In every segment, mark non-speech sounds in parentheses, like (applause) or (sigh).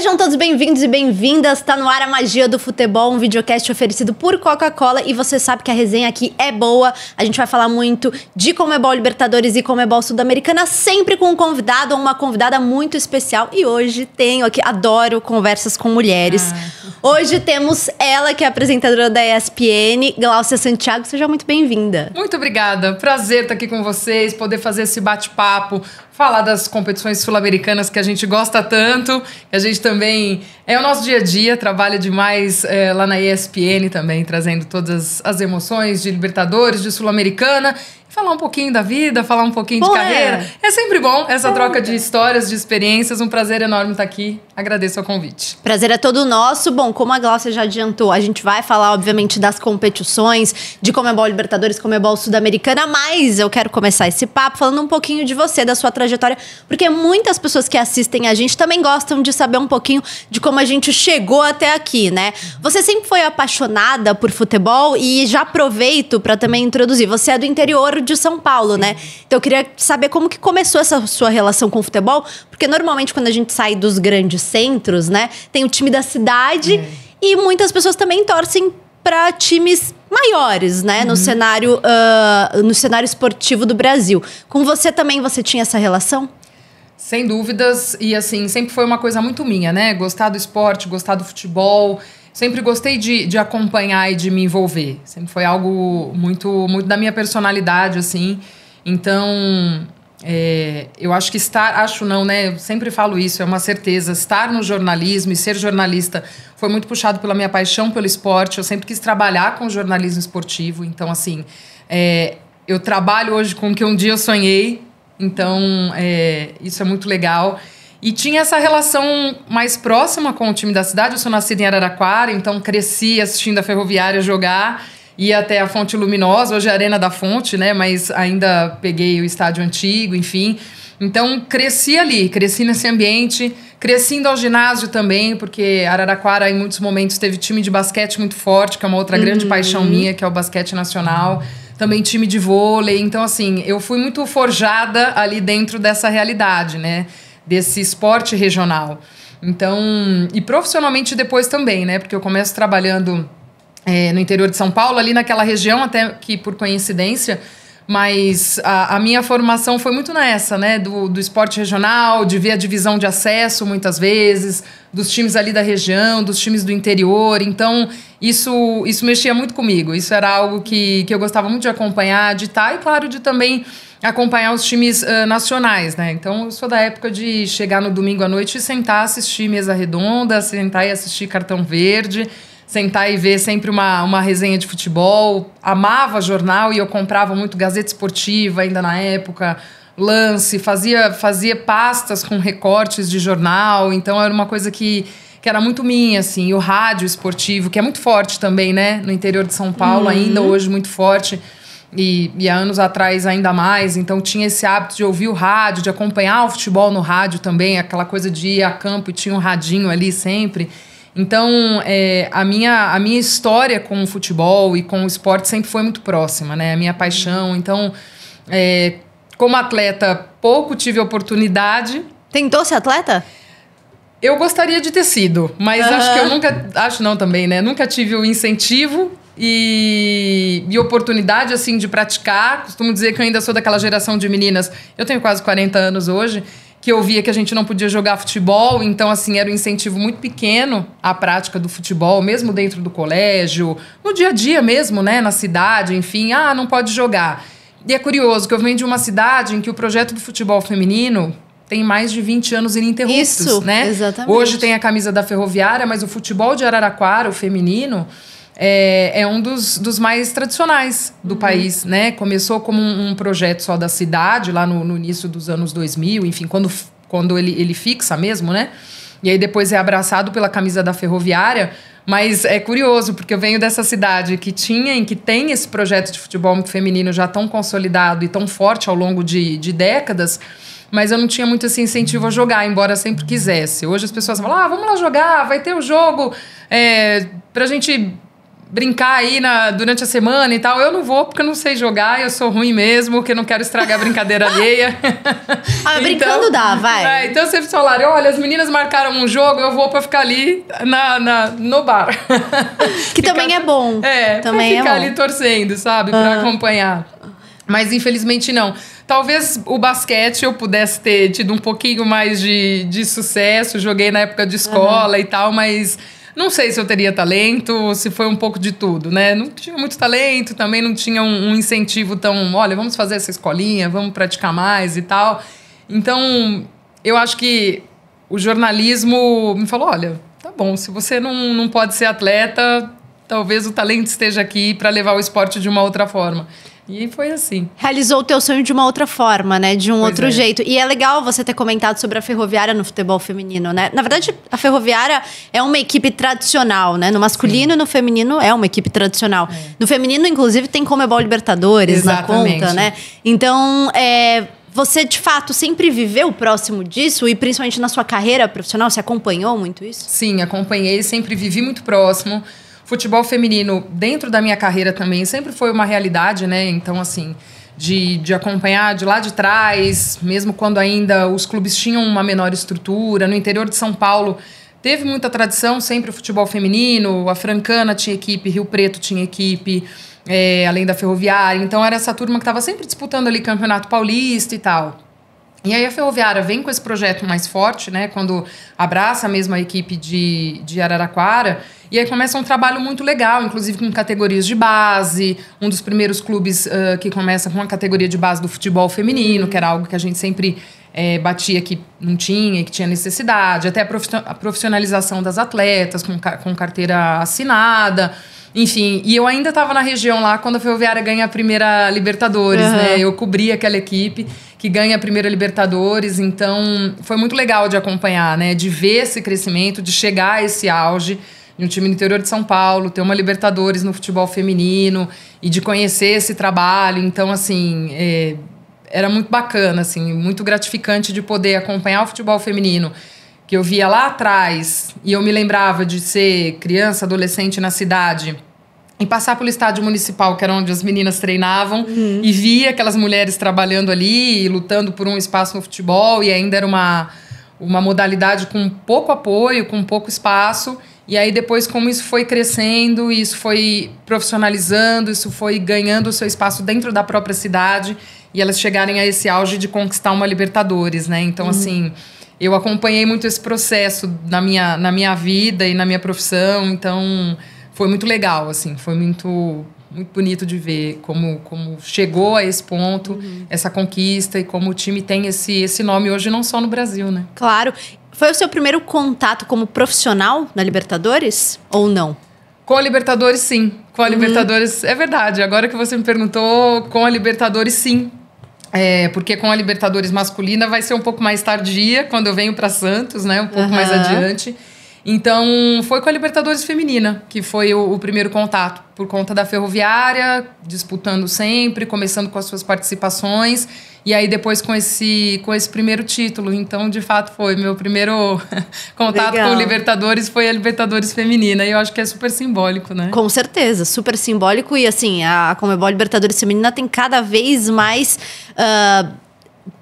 Sejam todos bem-vindos e bem-vindas. Tá no ar a magia do futebol, um videocast oferecido por Coca-Cola e você sabe que a resenha aqui é boa. A gente vai falar muito de Comebol Libertadores e Comebol Sul-Americana, sempre com um convidado ou uma convidada muito especial. E hoje tenho aqui, adoro conversas com mulheres. Ah. Hoje temos ela, que é apresentadora da ESPN, Gláucia Santiago. Seja muito bem-vinda. Muito obrigada. Prazer estar aqui com vocês, poder fazer esse bate-papo, falar das competições sul-americanas que a gente gosta tanto, a gente também é o nosso dia a dia, trabalha demais é, lá na ESPN também, trazendo todas as emoções de Libertadores, de Sul-Americana falar um pouquinho da vida, falar um pouquinho bom, de é. carreira. É. é. sempre bom essa é. troca de histórias, de experiências. Um prazer enorme estar aqui. Agradeço o convite. Prazer é todo nosso. Bom, como a Glaucia já adiantou, a gente vai falar, obviamente, das competições, de Comebol é Libertadores, Comebol é Sul-Americana, mas eu quero começar esse papo falando um pouquinho de você, da sua trajetória, porque muitas pessoas que assistem a gente também gostam de saber um pouquinho de como a gente chegou até aqui, né? Você sempre foi apaixonada por futebol e já aproveito para também introduzir. Você é do interior de São Paulo, né? Sim. né? Então eu queria saber como que começou essa sua relação com o futebol, porque normalmente quando a gente sai dos grandes centros, né, tem o time da cidade é. e muitas pessoas também torcem para times maiores, né, uhum. no cenário uh, no cenário esportivo do Brasil. Com você também você tinha essa relação? Sem dúvidas, e assim, sempre foi uma coisa muito minha, né? Gostar do esporte, gostar do futebol, sempre gostei de, de acompanhar e de me envolver. Sempre foi algo muito, muito da minha personalidade, assim. Então, é, eu acho que estar, acho não, né? Eu sempre falo isso, é uma certeza. Estar no jornalismo e ser jornalista foi muito puxado pela minha paixão pelo esporte. Eu sempre quis trabalhar com jornalismo esportivo. Então, assim, é, eu trabalho hoje com o que um dia eu sonhei. Então, é, isso é muito legal. E tinha essa relação mais próxima com o time da cidade. Eu sou nascida em Araraquara, então cresci assistindo a Ferroviária jogar. Ia até a Fonte Luminosa, hoje é a Arena da Fonte, né? Mas ainda peguei o estádio antigo, enfim. Então cresci ali, cresci nesse ambiente, cresci ao ginásio também, porque Araraquara em muitos momentos teve time de basquete muito forte, que é uma outra uhum. grande paixão minha, que é o basquete nacional. Também time de vôlei. Então, assim, eu fui muito forjada ali dentro dessa realidade, né? desse esporte regional. Então, e profissionalmente depois também, né? Porque eu começo trabalhando é, no interior de São Paulo, ali naquela região, até que por coincidência, mas a, a, minha formação foi muito nessa, né? Do, do esporte regional, de ver a divisão de acesso muitas vezes, dos times ali da região, dos times do interior. Então, isso, isso mexia muito comigo. Isso era algo que, que eu gostava muito de acompanhar, de estar, e claro, de também acompanhar os times uh, nacionais, né? Então, eu sou da época de chegar no domingo à noite e sentar, assistir mesa redonda, sentar e assistir cartão verde, sentar e ver sempre uma, uma resenha de futebol. Amava jornal e eu comprava muito Gazeta Esportiva ainda na época, lance, fazia, fazia pastas com recortes de jornal. Então, era uma coisa que que era muito minha, assim, e o rádio esportivo, que é muito forte também, né? No interior de São Paulo, uhum. ainda hoje muito forte. E, e, há anos atrás ainda mais, então tinha esse hábito de ouvir o rádio, de acompanhar o futebol no rádio também, aquela coisa de ir a campo e tinha um radinho ali sempre. Então, é, a, minha, a minha história com o futebol e com o esporte sempre foi muito próxima, né? A minha paixão. Então, é, como atleta, pouco tive oportunidade. Tentou ser atleta? Eu gostaria de ter sido, mas uhum. acho que eu nunca. Acho não também, né? Nunca tive o incentivo e, e oportunidade, assim, de praticar. Costumo dizer que eu ainda sou daquela geração de meninas, eu tenho quase 40 anos hoje, que eu via que a gente não podia jogar futebol, então assim, era um incentivo muito pequeno à prática do futebol, mesmo dentro do colégio, no dia a dia mesmo, né, na cidade, enfim, ah, não pode jogar. E é curioso que eu venho de uma cidade em que o projeto do futebol feminino tem mais de 20 anos ininterruptos, Isso, né? Exatamente. Hoje tem a camisa da Ferroviária, mas o futebol de Araraquara, o feminino, é, é um dos, dos mais tradicionais do uhum. país, né? Começou como um, um, projeto só da cidade, lá no, no início dos anos 2000, enfim, quando, quando ele, ele fixa mesmo, né? E aí depois é abraçado pela camisa da ferroviária. Mas é curioso, porque eu venho dessa cidade que tinha e que tem esse projeto de futebol feminino já tão consolidado e tão forte ao longo de, de décadas, mas eu não tinha muito esse incentivo a jogar, embora sempre quisesse. Hoje as pessoas falam: ah, vamos lá jogar, vai ter o um jogo é, a gente brincar aí na, durante a semana e tal. Eu não vou porque eu não sei jogar, eu sou ruim mesmo, porque não quero estragar a brincadeira alheia. (laughs) ah, então, brincando dá, vai. É, então vocês falaram, olha, as meninas marcaram um jogo, eu vou pra ficar ali na, na no bar. (laughs) que ficar, também é bom. É, também pra é ficar é ali torcendo, sabe? Pra ah. acompanhar. Mas infelizmente não. Talvez o basquete eu pudesse ter tido um pouquinho mais de, de sucesso. Joguei na época de escola uhum. e tal, mas não sei se eu teria talento, se foi um pouco de tudo, né? Não tinha muito talento, também não tinha um, um incentivo tão, olha, vamos fazer essa escolinha, vamos praticar mais e tal. Então, eu acho que o jornalismo me falou, olha, tá bom, se você não, não pode ser atleta, talvez o talento esteja aqui para levar o esporte de uma outra forma. E foi assim. Realizou o teu sonho de uma outra forma, né? De um pois outro é. jeito. E é legal você ter comentado sobre a Ferroviária no futebol feminino, né? Na verdade, a Ferroviária é uma equipe tradicional, né? No masculino Sim. e no feminino é uma equipe tradicional. É. No feminino, inclusive, tem Comebol Libertadores Exatamente. na conta, né? Então, é você de fato sempre viveu próximo disso e principalmente na sua carreira profissional, você acompanhou muito isso? Sim, acompanhei, sempre vivi muito próximo futebol feminino, dentro da minha carreira também, sempre foi uma realidade, né? Então, assim, de, de acompanhar de lá de trás, mesmo quando ainda os clubes tinham uma menor estrutura, no interior de São Paulo. Teve muita tradição, sempre o futebol feminino, a Francana tinha equipe, Rio Preto tinha equipe, é, além da Ferroviária. Então era essa turma que estava sempre disputando ali Campeonato Paulista e tal. E aí a Ferroviária vem com esse projeto mais forte, né? Quando abraça mesmo a equipe de, de Araraquara. E aí começa um trabalho muito legal, inclusive com categorias de base. Um dos primeiros clubes uh, que começa com a categoria de base do futebol feminino, que era algo que a gente sempre é, batia que não tinha, que tinha necessidade. Até a profissionalização das atletas com, com carteira assinada. Enfim, e eu ainda estava na região lá quando a Ferroviária ganha a primeira Libertadores, uhum. né? Eu cobri aquela equipe que ganha a primeira Libertadores. Então, foi muito legal de acompanhar, né? De ver esse crescimento, de chegar a esse auge de um time do interior de São Paulo, ter uma Libertadores no futebol feminino e de conhecer esse trabalho. Então, assim, é, era muito bacana, assim, muito gratificante de poder acompanhar o futebol feminino que eu via lá atrás e eu me lembrava de ser criança, adolescente na cidade e passar pelo estádio municipal, que era onde as meninas treinavam, uhum. e via aquelas mulheres trabalhando ali, lutando por um espaço no futebol, e ainda era uma, uma modalidade com pouco apoio, com pouco espaço. E aí depois, como isso foi crescendo, isso foi profissionalizando, isso foi ganhando o seu espaço dentro da própria cidade, e elas chegarem a esse auge de conquistar uma Libertadores, né? Então, uhum. assim, eu acompanhei muito esse processo na minha, na minha vida e na minha profissão, então foi muito legal, assim, foi muito muito bonito de ver como, como chegou a esse ponto, uhum. essa conquista e como o time tem esse, esse nome hoje não só no Brasil, né? Claro. Foi o seu primeiro contato como profissional na Libertadores ou não? Com a Libertadores, sim. Com a uhum. Libertadores, é verdade. Agora que você me perguntou, com a Libertadores, sim. É, porque com a Libertadores masculina vai ser um pouco mais tardia, quando eu venho para Santos, né? Um pouco uhum. mais adiante. Então, foi com a Libertadores Feminina, que foi o, o, primeiro contato, por conta da Ferroviária, disputando sempre, começando com as suas participações, e aí depois com esse, com esse primeiro título. Então, de fato, foi meu primeiro (laughs) contato Legal. com o Libertadores, foi a Libertadores Feminina, e eu acho que é super simbólico, né? Com certeza, super simbólico, e assim, a Comebol Libertadores Feminina tem cada vez mais... Uh,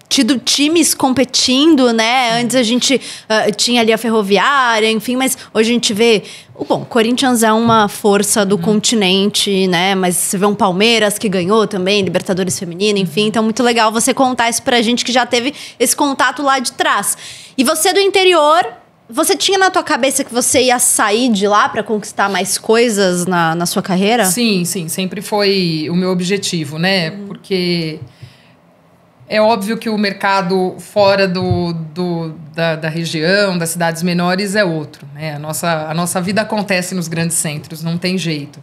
tido times competindo, né? Antes a gente uh, tinha ali a Ferroviária, enfim, mas hoje a gente vê. Bom, Corinthians é uma força do uhum. continente, né? Mas você vê um Palmeiras que ganhou também, Libertadores Feminina, enfim. Uhum. Então, muito legal você contar isso pra gente que já teve esse contato lá de trás. E você do interior, você tinha na tua cabeça que você ia sair de lá para conquistar mais coisas na, na sua carreira? Sim, sim. Sempre foi o meu objetivo, né? Uhum. Porque é óbvio que o mercado fora do, do da, da, região, das cidades menores, é outro. Né? A, nossa, a nossa vida acontece nos grandes centros, não tem jeito.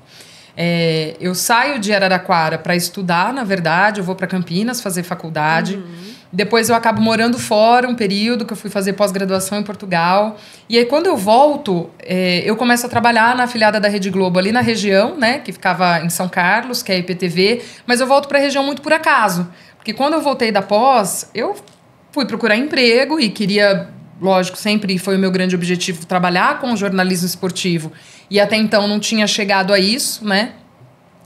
É, eu saio de Araraquara para estudar, na verdade, eu vou para Campinas fazer faculdade. Uhum. Depois eu acabo morando fora um período que eu fui fazer pós-graduação em Portugal. E aí, quando eu volto, é, eu começo a trabalhar na afiliada da Rede Globo ali na região, né? Que ficava em São Carlos, que é a IPTV. Mas eu volto para a região muito por acaso. Porque quando eu voltei da pós, eu fui procurar emprego e queria, lógico, sempre foi o meu grande objetivo trabalhar com o jornalismo esportivo. E até então não tinha chegado a isso, né?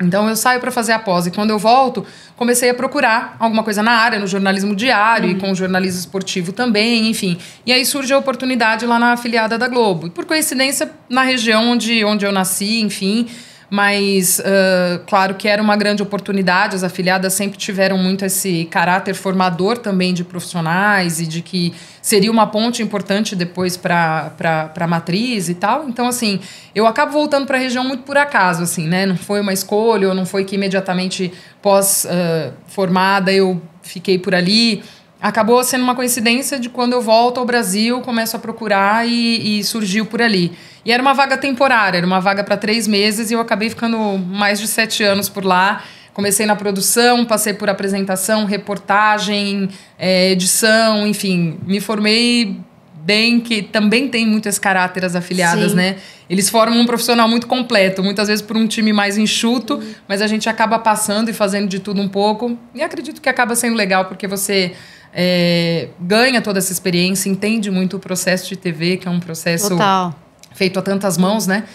Então eu saio para fazer a pós e quando eu volto, comecei a procurar alguma coisa na área, no jornalismo diário uhum. e com o jornalismo esportivo também, enfim. E aí surge a oportunidade lá na afiliada da Globo. E por coincidência, na região onde, onde eu nasci, enfim, mas, uh, claro que era uma grande oportunidade, as afiliadas sempre tiveram muito esse caráter formador também de profissionais e de que seria uma ponte importante depois para a matriz e tal. Então, assim, eu acabo voltando para a região muito por acaso, assim, né? Não foi uma escolha, ou não foi que imediatamente pós-formada ah, uh, eu fiquei por ali acabou sendo uma coincidência de quando eu volto ao Brasil, começo a procurar e, e surgiu por ali. E era uma vaga temporária, era uma vaga para três meses e eu acabei ficando mais de sete anos por lá. Comecei na produção, passei por apresentação, reportagem, é, edição, enfim, me formei bem, que também tem muito esse caráter as afiliadas, Sim. né? Eles formam um profissional muito completo, muitas vezes por um time mais enxuto, uhum. mas a gente acaba passando e fazendo de tudo um pouco. E acredito que acaba sendo legal, porque você é, ganha toda essa experiência, entende muito o processo de TV, que é um processo Total. feito a tantas mãos, né?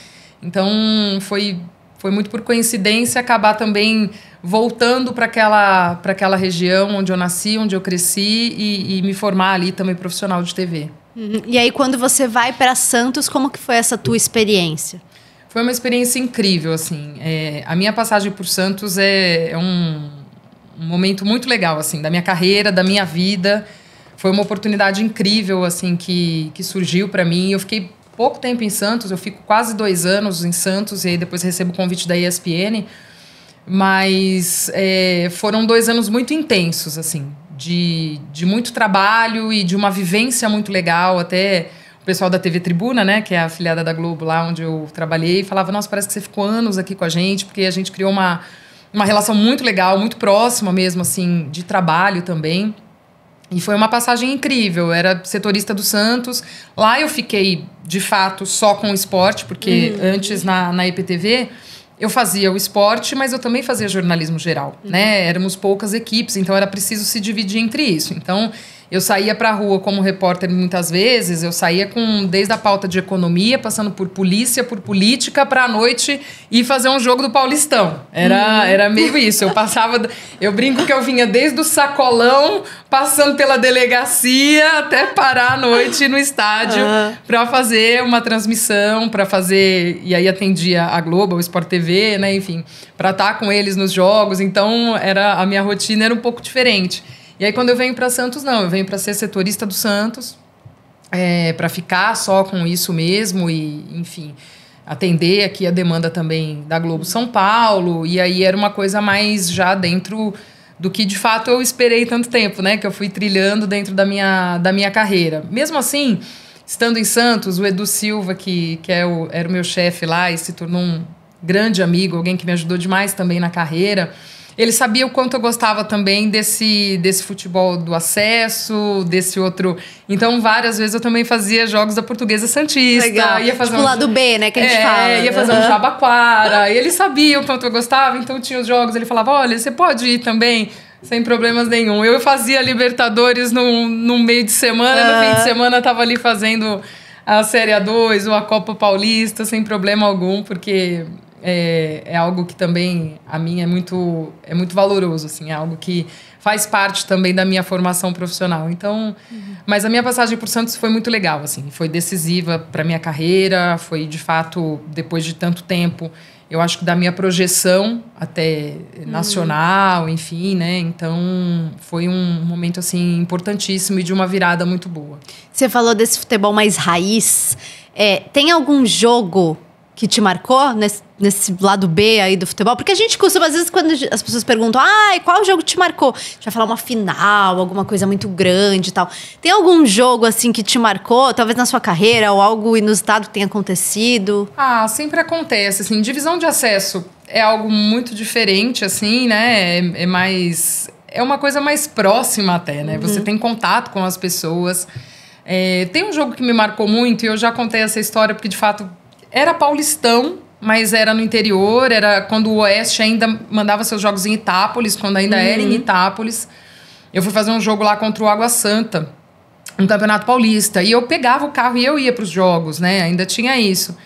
Então foi foi muito por coincidência acabar também voltando para aquela para aquela região onde eu nasci, onde eu cresci e, e me formar ali também profissional de TV. Uhum. E aí quando você vai para Santos, como que foi essa tua experiência? Foi uma experiência incrível, assim. É, a minha passagem por Santos é, é um um momento muito legal, assim, da minha carreira, da minha vida. Foi uma oportunidade incrível, assim, que, que surgiu para mim. Eu fiquei pouco tempo em Santos, eu fico quase dois anos em Santos e aí depois recebo o convite da ESPN. Mas é, foram dois anos muito intensos, assim, de, de muito trabalho e de uma vivência muito legal. Até o pessoal da TV Tribuna, né, que é a afiliada da Globo lá onde eu trabalhei, falava: Nossa, parece que você ficou anos aqui com a gente, porque a gente criou uma uma relação muito legal, muito próxima mesmo, assim, de trabalho também. E foi uma passagem incrível. Eu era setorista do Santos. Lá eu fiquei, de fato, só com o esporte, porque uhum. antes na, na EPTV eu fazia o esporte, mas eu também fazia jornalismo geral, uhum. né? Éramos poucas equipes, então era preciso se dividir entre isso. Então eu saía para a rua como repórter muitas vezes, eu saía com desde a pauta de economia, passando por polícia, por política, para a noite e fazer um jogo do Paulistão. Era, hum. era meio isso. Eu passava, eu brinco que eu vinha desde o sacolão, passando pela delegacia até parar à noite no estádio para fazer uma transmissão, para fazer e aí atendia a Globo, o Sport TV, né, enfim, para estar tá com eles nos jogos. Então, era a minha rotina era um pouco diferente. E aí, quando eu venho para Santos, não, eu venho para ser setorista do Santos, é, para ficar só com isso mesmo e, enfim, atender aqui a demanda também da Globo São Paulo. E aí era uma coisa mais já dentro do que de fato eu esperei tanto tempo, né? Que eu fui trilhando dentro da minha, da minha carreira. Mesmo assim, estando em Santos, o Edu Silva, que, que é o, era o meu chefe lá e se tornou um grande amigo, alguém que me ajudou demais também na carreira. Ele sabia o quanto eu gostava também desse, desse futebol do acesso, desse outro. Então, várias vezes eu também fazia jogos da Portuguesa Santista. Legal. Ia fazer tipo um... lado B, né? Que a gente é, fala. Ia né? fazer uhum. um jabaquara. ele sabia o quanto eu gostava, então tinha os jogos. Ele falava: olha, você pode ir também sem problemas nenhum. Eu fazia Libertadores num, meio de semana, no fim de semana estava ali fazendo a Série A2 ou a Copa Paulista sem problema algum, porque é, é algo que também, a mim, é muito, é muito valoroso, assim, é algo que faz parte também da minha formação profissional. Então, uhum. mas a minha passagem por Santos foi muito legal, assim, foi decisiva para minha carreira, foi de fato, depois de tanto tempo, eu acho que da minha projeção até uhum. nacional, uhum. enfim, né? Então foi um momento assim importantíssimo e de uma virada muito boa. Você falou desse futebol mais raiz. É, tem algum jogo que te marcou nesse, nesse, lado B aí do futebol? Porque a gente costuma, às vezes, quando as pessoas perguntam, ah, qual jogo te marcou? A gente vai falar uma final, alguma coisa muito grande e tal. Tem algum jogo, assim, que te marcou, talvez na sua carreira, ou algo inusitado que tenha acontecido? Ah, sempre acontece, assim. Divisão de acesso é algo muito diferente, assim, né? É, é mais. É uma coisa mais próxima, até, né? Uhum. Você tem contato com as pessoas. É, tem um jogo que me marcou muito, e eu já contei essa história, porque de fato era paulistão, mas era no interior, era quando o Oeste ainda mandava seus jogos em Itápolis, quando ainda uhum. era em uhum. Itápolis. Eu fui fazer um jogo lá contra o Água Santa, um campeonato paulista. E eu pegava o carro e eu ia para os jogos, né? Ainda tinha isso.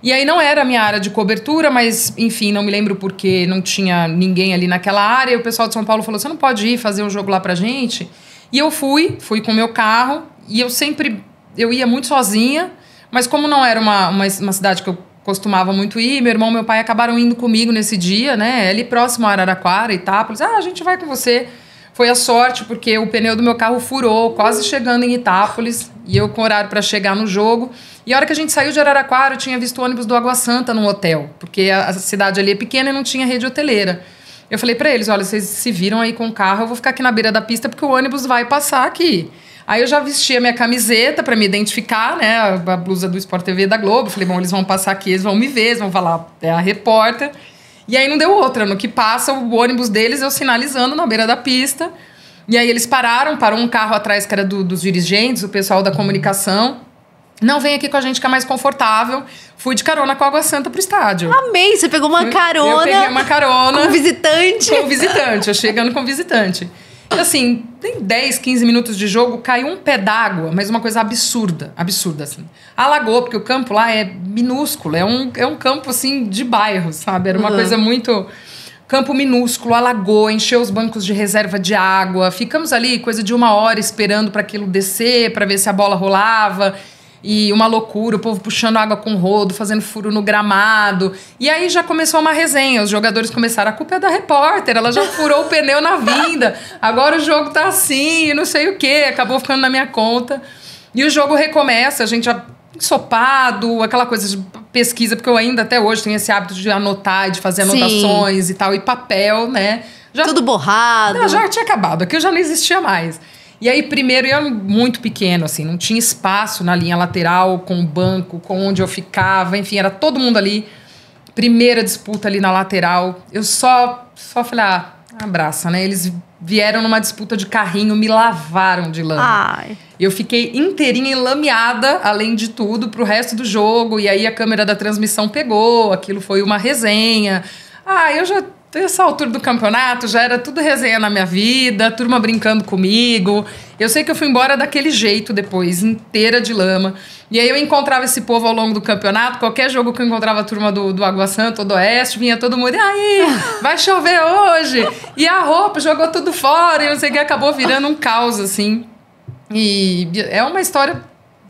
E aí não era a minha área de cobertura, mas enfim, não me lembro porque não tinha ninguém ali naquela área. E o pessoal de São Paulo falou: você não pode ir fazer um jogo lá pra gente? E eu fui, fui com meu carro, e eu sempre. Eu ia muito sozinha. Mas como não era uma, uma, uma cidade que eu costumava muito ir. Meu irmão e meu pai acabaram indo comigo nesse dia, né? Ali próximo a Araraquara, Itápolis. Ah, a gente vai com você. Foi a sorte, porque o pneu do meu carro furou, quase chegando em Itápolis, e eu com horário para chegar no jogo. E a hora que a gente saiu de Araraquara, eu tinha visto o ônibus do Água Santa num hotel, porque a cidade ali é pequena e não tinha rede hoteleira. Eu falei para eles: olha, vocês se viram aí com o carro, eu vou ficar aqui na beira da pista porque o ônibus vai passar aqui. Aí eu já vesti a minha camiseta para me identificar, né? A blusa do Sport TV da Globo. Falei, bom, eles vão passar aqui, eles vão me ver, eles vão falar, é a repórter. E aí não deu outra. No que passa o ônibus deles, eu sinalizando na beira da pista. E aí eles pararam, parou um carro atrás que era do, dos dirigentes, o pessoal da comunicação. Não, vem aqui com a gente que é mais confortável. Fui de carona com a Água Santa pro estádio. Amei, você pegou uma carona. Eu peguei uma carona. Com visitante. Com visitante, eu chegando com visitante. Assim, tem 10, 15 minutos de jogo, caiu um pé d'água, mas uma coisa absurda, absurda, assim. Alagou, porque o campo lá é minúsculo, é um, é um campo, assim, de bairro, sabe? Era uma uhum. coisa muito... Campo minúsculo, alagou, encheu os bancos de reserva de água. Ficamos ali coisa de uma hora esperando para aquilo descer, para ver se a bola rolava e uma loucura, o povo puxando água com rodo, fazendo furo no gramado. E aí já começou uma resenha, os jogadores começaram, a culpa é da repórter, ela já furou o pneu na vinda, agora o jogo tá assim, não sei o que, acabou ficando na minha conta. E o jogo recomeça, a gente já ensopado, aquela coisa de pesquisa, porque eu ainda até hoje tenho esse hábito de anotar, de fazer anotações Sim. e tal, e papel, né? Já, Tudo borrado. Não, já tinha acabado, aqui eu já não existia mais. E aí, primeiro, eu muito pequeno, assim, não tinha espaço na linha lateral, com o banco, com onde eu ficava, enfim, era todo mundo ali. Primeira disputa ali na lateral. Eu só, só falei, ah, abraça, né? Eles vieram numa disputa de carrinho, me lavaram de lama. Ai. Eu fiquei inteirinha enlameada, além de tudo, pro resto do jogo. E aí a câmera da transmissão pegou, aquilo foi uma resenha. Ah, eu já essa então, altura do campeonato já era tudo resenha na minha vida, turma brincando comigo. Eu sei que eu fui embora daquele jeito depois, inteira de lama. E aí eu encontrava esse povo ao longo do campeonato, qualquer jogo que eu encontrava a turma do, do Água Santa ou do Oeste, vinha todo mundo, e aí, (laughs) vai chover hoje? E a roupa jogou tudo fora, e não sei o que, acabou virando um caos, assim. E é uma história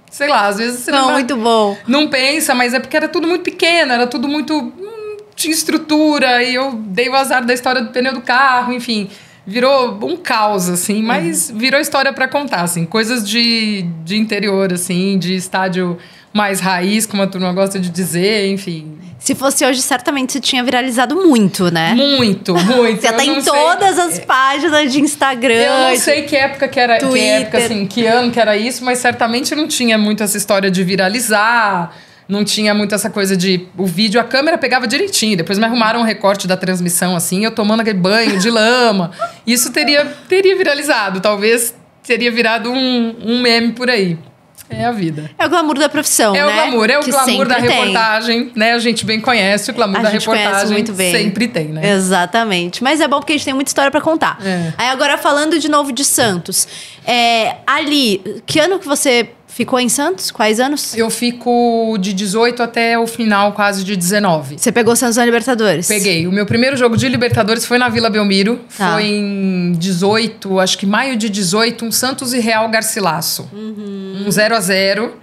sei lá, às vezes você não, não, muito bom. não pensa, mas é porque era tudo muito pequeno, era tudo muito hum, tinha estrutura e eu dei o azar da história do pneu do carro, enfim. Virou um caos, assim, mas uhum. virou história para contar, assim. Coisas de, de interior, assim, de estádio mais raiz, como a turma gosta de dizer, enfim. Se fosse hoje, certamente você tinha viralizado muito, né? Muito, (laughs) muito. você tá em todas sei. as é, páginas de Instagram. Eu não sei que época que era, Twitter. que época, assim, que ano que era isso, mas certamente não tinha muito essa história de viralizar não tinha muito essa coisa de o vídeo, a câmera pegava direitinho. Depois me arrumaram um recorte da transmissão, assim, eu tomando aquele banho de lama. (laughs) Isso teria, teria viralizado, talvez teria virado um, um meme por aí. É a vida. É o glamour da profissão, é né? É o glamour, é o que glamour da tem. reportagem, né? A gente bem conhece o glamour a da reportagem. muito bem. Sempre tem, né? Exatamente. Mas é bom porque a gente tem muita história para contar. É. Aí agora falando de novo de Santos. É, ali, que ano que você Ficou em Santos? Quais anos? Eu fico de 18 até o final, quase de 19. Você pegou Santos na Libertadores? Peguei. O meu primeiro jogo de Libertadores foi na Vila Belmiro. Tá. Foi em 18, acho que maio de 18, um Santos e Real Garcilasso. Uhum. Um 0 a 0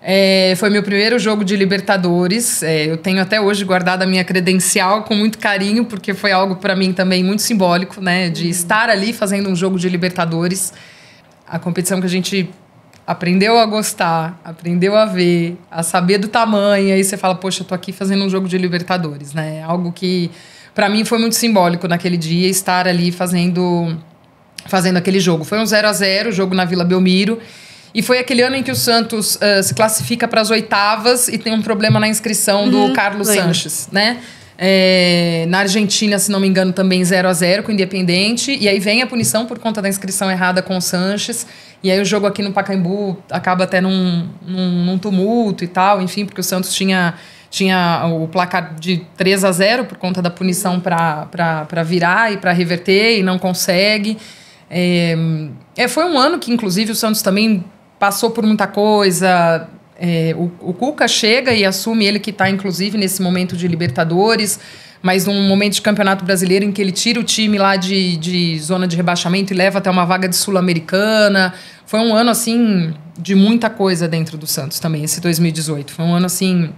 é, foi meu primeiro jogo de Libertadores. É, eu tenho até hoje guardado a minha credencial com muito carinho, porque foi algo para mim também muito simbólico, né? De uhum. estar ali fazendo um jogo de Libertadores. A competição que a gente aprendeu a gostar, aprendeu a ver, a saber do tamanho, aí você fala, poxa, eu tô aqui fazendo um jogo de Libertadores, né? Algo que para mim foi muito simbólico naquele dia estar ali fazendo fazendo aquele jogo. Foi um 0 a 0, jogo na Vila Belmiro. E foi aquele ano em que o Santos uh, se classifica para as oitavas e tem um problema na inscrição do uhum, Carlos bem. Sanches, né? É, na Argentina, se não me engano, também 0 a 0 com o Independente. E aí vem a punição por conta da inscrição errada com o Sanches. E aí o jogo aqui no Pacaembu acaba até num, num, num tumulto e tal, enfim, porque o Santos tinha tinha o placar de 3 a 0 por conta da punição para virar e para reverter e não consegue. É, é, foi um ano que, inclusive, o Santos também passou por muita coisa. É, o, o Cuca chega e assume ele que está, inclusive, nesse momento de Libertadores mas num momento de campeonato brasileiro em que ele tira o time lá de, de zona de rebaixamento e leva até uma vaga de Sul-Americana. Foi um ano, assim, de muita coisa dentro do Santos também, esse 2018. Foi um ano, assim,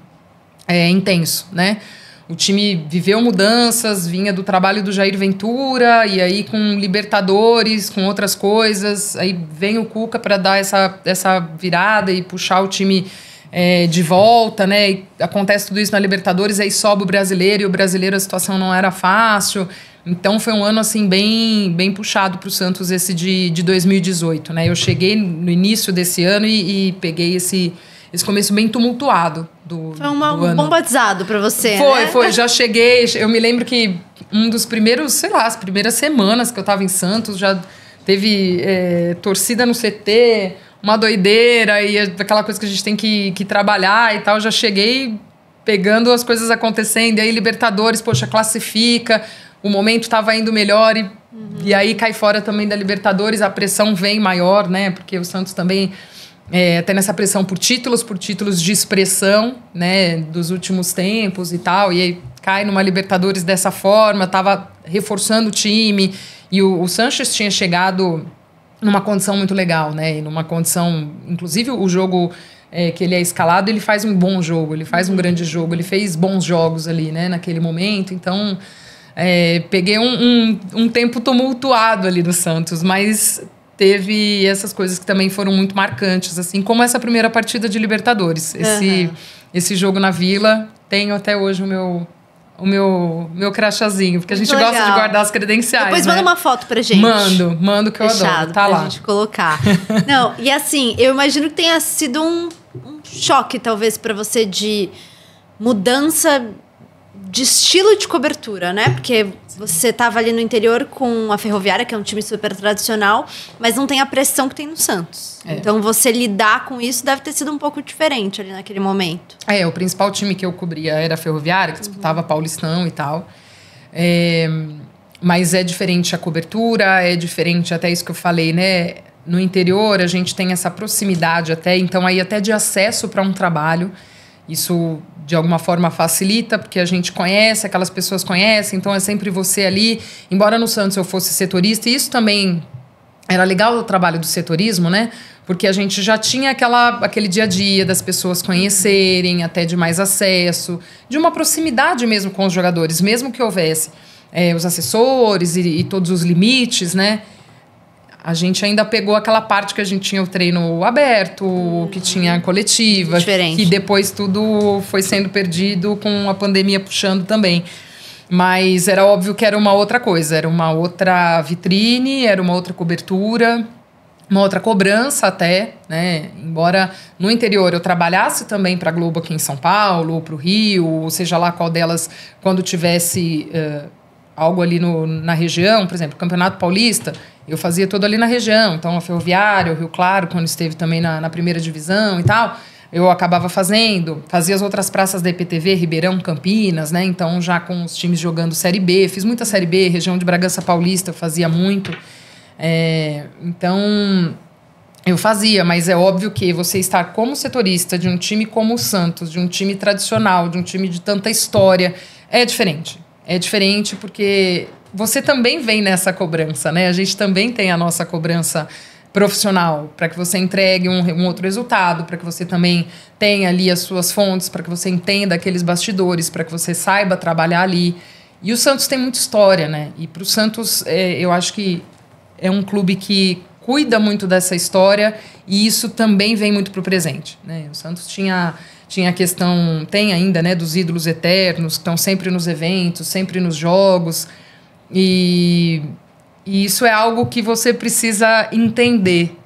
é, intenso, né? O time viveu mudanças, vinha do trabalho do Jair Ventura, e aí com Libertadores, com outras coisas. Aí vem o Cuca para dar essa, essa virada e puxar o time é, de volta, né? E acontece tudo isso na Libertadores, aí sobe o brasileiro e o brasileiro a situação não era fácil. Então foi um ano assim bem bem puxado para o Santos esse de, de 2018, né? Eu cheguei no início desse ano e, e peguei esse esse começo bem tumultuado do Foi uma, do um bom bombatizado para você, Foi, né? foi, já cheguei, eu me lembro que um dos primeiros, sei lá, as primeiras semanas que eu estava em Santos, já teve é, torcida no CT, uma doideira e é aquela coisa que a gente tem que, que trabalhar e tal. já cheguei pegando as coisas acontecendo. E aí, Libertadores, poxa, classifica. O momento estava indo melhor e, uhum. e aí cai fora também da Libertadores. A pressão vem maior, né? Porque o Santos também é, tem tá essa pressão por títulos, por títulos de expressão, né, dos últimos tempos e tal, e aí cai numa Libertadores dessa forma, tava reforçando o time, e o, o Sanches tinha chegado numa condição muito legal, né? E numa condição, inclusive o jogo é, que ele é escalado, ele faz um bom jogo, ele faz um uhum. grande jogo, ele fez bons jogos ali, né? Naquele momento, então é, peguei um, um, um tempo tumultuado ali no Santos, mas teve essas coisas que também foram muito marcantes, assim como essa primeira partida de Libertadores, esse uhum. esse jogo na Vila. Tenho até hoje o meu o meu, meu crachazinho, porque a gente Legal. gosta de guardar as credenciais. Depois né? manda uma foto pra gente. Mando, mando que eu adoro. Tá pra lá. gente colocar. (laughs) Não, e assim, eu imagino que tenha sido um, um choque, talvez, para você de mudança de estilo de cobertura, né? Porque você estava ali no interior com a Ferroviária, que é um time super tradicional, mas não tem a pressão que tem no Santos. É. Então você lidar com isso deve ter sido um pouco diferente ali naquele momento. É, o principal time que eu cobria era a Ferroviária, que disputava uhum. Paulistão e tal. É, mas é diferente a cobertura, é diferente até isso que eu falei, né? No interior a gente tem essa proximidade até, então aí até de acesso para um trabalho. Isso de alguma forma facilita, porque a gente conhece, aquelas pessoas conhecem, então é sempre você ali. Embora no Santos eu fosse setorista, e isso também era legal o trabalho do setorismo, né? Porque a gente já tinha aquela, aquele dia a dia das pessoas conhecerem, até de mais acesso, de uma proximidade mesmo com os jogadores, mesmo que houvesse é, os assessores e, e todos os limites, né? A gente ainda pegou aquela parte que a gente tinha o treino aberto, que tinha coletiva. Diferente. Que depois tudo foi sendo perdido com a pandemia puxando também. Mas era óbvio que era uma outra coisa, era uma outra vitrine, era uma outra cobertura, uma outra cobrança até, né? Embora no interior eu trabalhasse também para a Globo aqui em São Paulo, para o Rio, ou seja lá qual delas, quando tivesse uh, algo ali no, na região, por exemplo, Campeonato Paulista, eu fazia todo ali na região. Então, a Ferroviária, o Rio Claro, quando esteve também na, na primeira divisão e tal, eu acabava fazendo. Fazia as outras praças da IPTV, Ribeirão, Campinas, né? Então, já com os times jogando Série B. Fiz muita Série B, região de Bragança Paulista, eu fazia muito. É, então, eu fazia, mas é óbvio que você estar como setorista de um time como o Santos, de um time tradicional, de um time de tanta história, é diferente é diferente porque você também vem nessa cobrança, né? A gente também tem a nossa cobrança profissional para que você entregue um, um outro resultado, para que você também tenha ali as suas fontes, para que você entenda aqueles bastidores, para que você saiba trabalhar ali. E o Santos tem muita história, né? E para o Santos, é, eu acho que é um clube que cuida muito dessa história e isso também vem muito para o presente. Né? O Santos tinha tinha a questão, tem ainda, né, dos ídolos eternos, que estão sempre nos eventos, sempre nos jogos. E, e isso é algo que você precisa entender.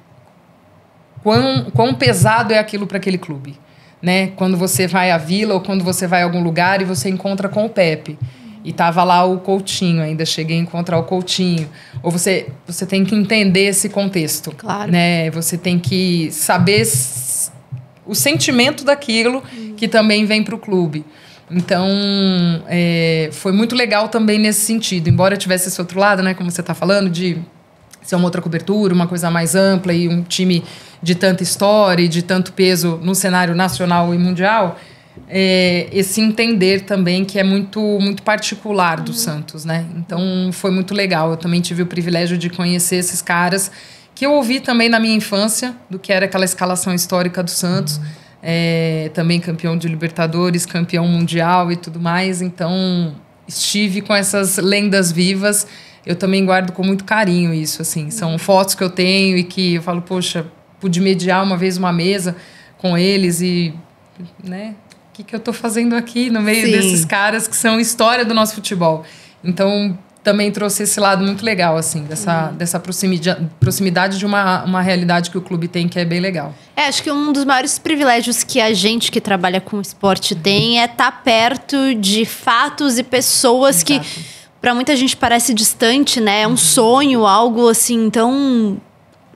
Quão, quão pesado é aquilo para aquele clube. Né? Quando você vai à vila ou quando você vai a algum lugar e você encontra com o Pepe. E tava lá o Coutinho, ainda cheguei a encontrar o Coutinho. Ou você, você tem que entender esse contexto. Claro. Né? Você tem que saber o sentimento daquilo que também vem para o clube. Então, é, foi muito legal também nesse sentido. Embora tivesse esse outro lado, né, como você está falando, de ser uma outra cobertura, uma coisa mais ampla e um time de tanta história e de tanto peso no cenário nacional e mundial, é, esse entender também que é muito muito particular do uhum. Santos, né? Então foi muito legal. Eu também tive o privilégio de conhecer esses caras que eu ouvi também na minha infância, do que era aquela escalação histórica do Santos, é, também campeão de Libertadores, campeão mundial e tudo mais. Então, estive com essas lendas vivas. Eu também guardo com muito carinho isso, assim. São fotos que eu tenho e que eu falo, poxa, pude mediar uma vez uma mesa com eles e, né, o que, que eu estou fazendo aqui no meio Sim. desses caras que são história do nosso futebol. Então, também trouxe esse lado muito legal, assim, dessa, uhum. dessa proximidade de uma, uma realidade que o clube tem que é bem legal. É, acho que um dos maiores privilégios que a gente que trabalha com esporte tem é estar tá perto de fatos e pessoas Exato. que, para muita gente, parece distante, né? É um uhum. sonho, algo assim tão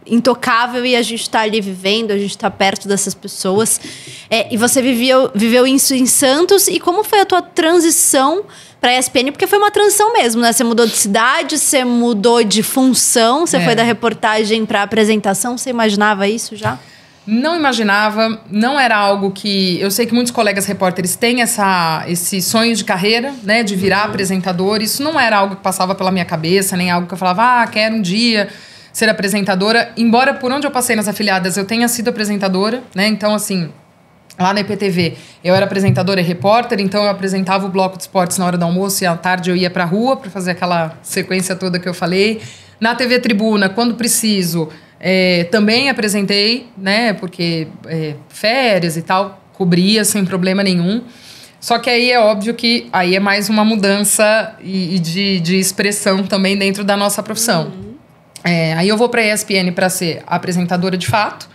intocável e a gente está ali vivendo, a gente está perto dessas pessoas. É, e você viveu, viveu isso em Santos. E como foi a tua transição pra ESPN, porque foi uma transição mesmo, né? Você mudou de cidade, você mudou de função, você é. foi da reportagem pra apresentação. Você imaginava isso já? Não imaginava, não era algo que. Eu sei que muitos colegas repórteres têm essa, esse sonho de carreira, né? De virar uhum. apresentador. Isso não era algo que passava pela minha cabeça, nem algo que eu falava, ah, quero um dia ser apresentadora. Embora por onde eu passei nas afiliadas eu tenha sido apresentadora, né? Então, assim, lá na IPTV, eu era apresentadora e repórter, então eu apresentava o bloco de esportes na hora do almoço e à tarde eu ia para a rua para fazer aquela sequência toda que eu falei. Na TV Tribuna, quando preciso, é, também apresentei, né, porque é, férias e tal, cobria sem problema nenhum. Só que aí é óbvio que aí é mais uma mudança e, e de, de expressão também dentro da nossa profissão. Uhum. É, aí eu vou para a ESPN para ser apresentadora de fato,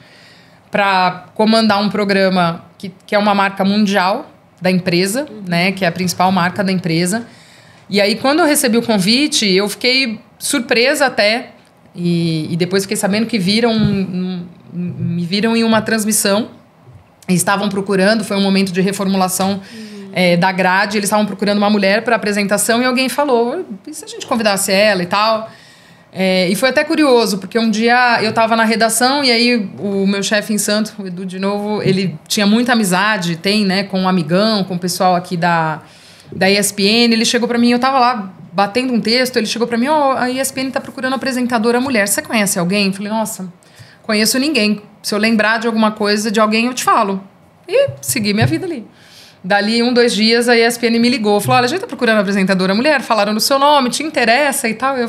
para comandar um programa que, que é uma marca mundial da empresa, né? Que é a principal marca da empresa. E aí, quando eu recebi o convite, eu fiquei surpresa até. E, e depois fiquei sabendo que viram. me viram em uma transmissão. E estavam procurando, foi um momento de reformulação. Uhum. É, da grade, eles estavam procurando uma mulher para apresentação e alguém falou: e se a gente convidasse ela e tal? É, e foi até curioso, porque um dia eu estava na redação e aí o meu chefe em Santo, o Edu de novo, ele tinha muita amizade, tem, né, com um amigão, com o pessoal aqui da, da ESPN. Ele chegou para mim, eu estava lá batendo um texto, ele chegou para mim, ó, oh, a ESPN está procurando apresentadora mulher, você conhece alguém? Eu falei, nossa, conheço ninguém. Se eu lembrar de alguma coisa, de alguém, eu te falo. E segui minha vida ali. Dali um, dois dias, a ESPN me ligou, falou, olha, a gente está procurando apresentadora mulher, falaram do seu nome, te interessa e tal. Eu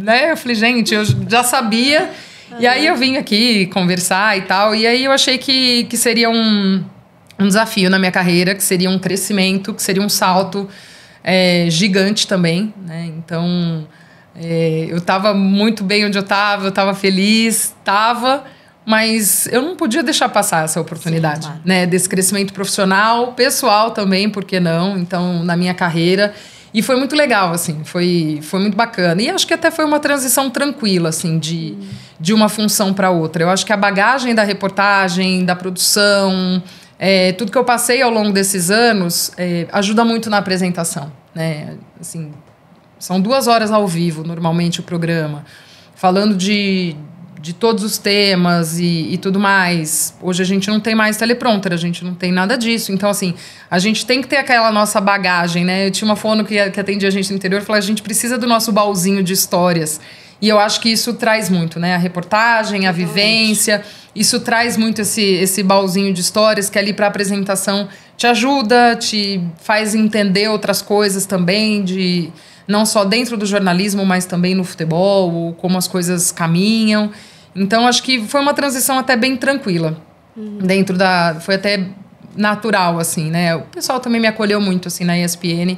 né? Eu falei, gente, eu já sabia. E aí eu vim aqui conversar e tal. E aí eu achei que, que seria um, um desafio na minha carreira, que seria um crescimento, que seria um salto é, gigante também, né? Então é, eu estava muito bem onde eu estava, eu estava feliz, estava, mas eu não podia deixar passar essa oportunidade, Sim, claro. né? Desse crescimento profissional, pessoal também, por que não? Então, na minha carreira. E foi muito legal, assim, foi, foi muito bacana. E acho que até foi uma transição tranquila, assim, de, de uma função para outra. Eu acho que a bagagem da reportagem, da produção, é, tudo que eu passei ao longo desses anos é, ajuda muito na apresentação, né? Assim, são duas horas ao vivo, normalmente, o programa. Falando de, de todos os temas e, e, tudo mais. Hoje a gente não tem mais teleprompter, a gente não tem nada disso. Então, assim, a gente tem que ter aquela nossa bagagem, né? Eu tinha uma fono que, que atendia a gente no interior e falou: a gente precisa do nosso baúzinho de histórias. E eu acho que isso traz muito, né? A reportagem, a vivência, isso traz muito esse, esse baúzinho de histórias que ali para apresentação te ajuda, te faz entender outras coisas também, de não só dentro do jornalismo, mas também no futebol, como as coisas caminham. Então, acho que foi uma transição até bem tranquila. Uhum. Dentro da. Foi até natural, assim, né? O pessoal também me acolheu muito, assim, na ESPN.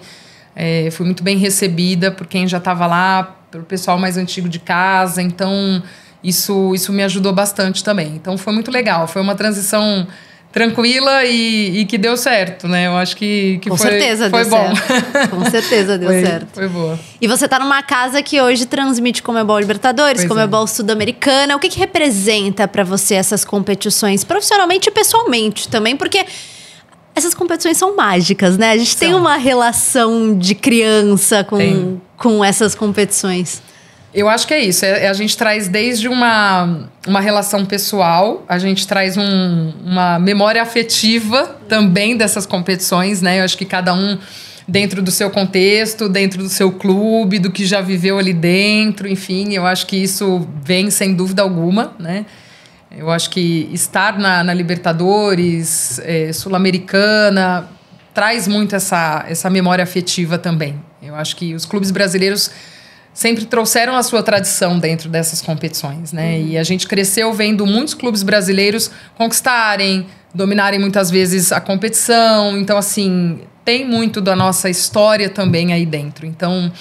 É, fui muito bem recebida por quem já estava lá, pelo pessoal mais antigo de casa. Então, isso, isso me ajudou bastante também. Então, foi muito legal. Foi uma transição tranquila e, e, que deu certo, né? Eu acho que, que Com foi, certeza foi deu bom. Certo. Com certeza deu (laughs) foi, certo. Foi boa. E você tá numa casa que hoje transmite Comebol é Libertadores, pois Comebol é. é. Sul-Americana. O que, que representa para você essas competições, profissionalmente e pessoalmente também? Porque essas competições são mágicas, né? A gente são. tem uma relação de criança com, com essas competições. Eu acho que é isso. É, é, a gente traz desde uma, uma relação pessoal, a gente traz um, uma memória afetiva também dessas competições, né? Eu acho que cada um dentro do seu contexto, dentro do seu clube, do que já viveu ali dentro, enfim, eu acho que isso vem sem dúvida alguma, né? Eu acho que estar na, na Libertadores, é, Sul-Americana, traz muito essa, essa memória afetiva também. Eu acho que os clubes brasileiros sempre trouxeram a sua tradição dentro dessas competições, né? Uhum. E a gente cresceu vendo muitos clubes brasileiros conquistarem, dominarem muitas vezes a competição. Então, assim, tem muito da nossa história também aí dentro. Então,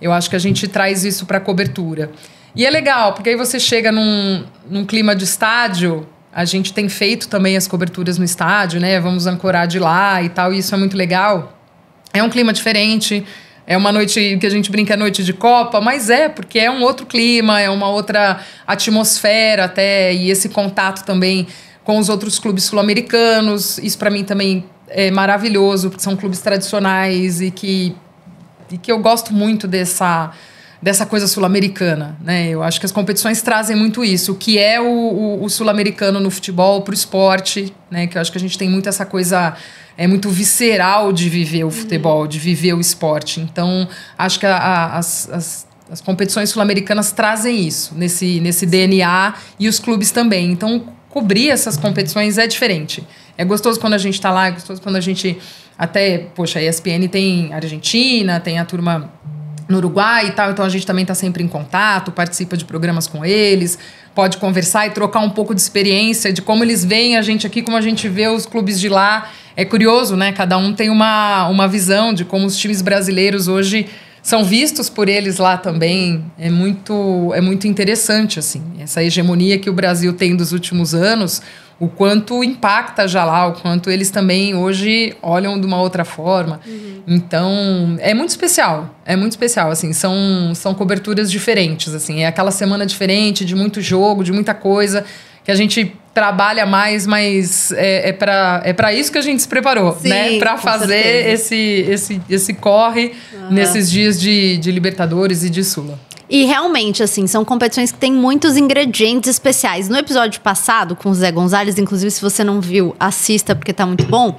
eu acho que a gente traz isso para cobertura. E é legal, porque aí você chega num, num clima de estádio, a gente tem feito também as coberturas no estádio, né? Vamos ancorar de lá e tal, e isso é muito legal. É um clima diferente, é uma noite que a gente brinca é noite de Copa, mas é, porque é um outro clima, é uma outra atmosfera até, e esse contato também com os outros clubes sul-americanos. Isso para mim também é maravilhoso, porque são clubes tradicionais e que, e que eu gosto muito dessa dessa coisa sul-americana, né? Eu acho que as competições trazem muito isso, o que é o, o, o sul-americano no futebol, para o esporte, né? Que eu acho que a gente tem muito essa coisa é muito visceral de viver o futebol, uhum. de viver o esporte. Então, acho que a, a, as, as, as, competições sul-americanas trazem isso nesse, nesse DNA e os clubes também. Então, cobrir essas competições é diferente. É gostoso quando a gente está lá, é gostoso quando a gente até, poxa, a ESPN tem Argentina, tem a turma no Uruguai e tal, então a gente também está sempre em contato, participa de programas com eles, pode conversar e trocar um pouco de experiência de como eles veem a gente aqui, como a gente vê os clubes de lá. É curioso, né? Cada um tem uma, uma visão de como os times brasileiros hoje são vistos por eles lá também. É muito, é muito interessante, assim, essa hegemonia que o Brasil tem dos últimos anos o quanto impacta já lá, o quanto eles também hoje olham de uma outra forma. Uhum. Então, é muito especial, é muito especial, assim, são, são coberturas diferentes, assim, é aquela semana diferente, de muito jogo, de muita coisa, que a gente trabalha mais, mas é, é para é isso que a gente se preparou, Sim, né? Para fazer esse, esse, esse corre uhum. nesses dias de, de Libertadores e de Sula. E realmente, assim, são competições que têm muitos ingredientes especiais. No episódio passado, com o Zé Gonzalez, inclusive, se você não viu, assista porque tá muito bom.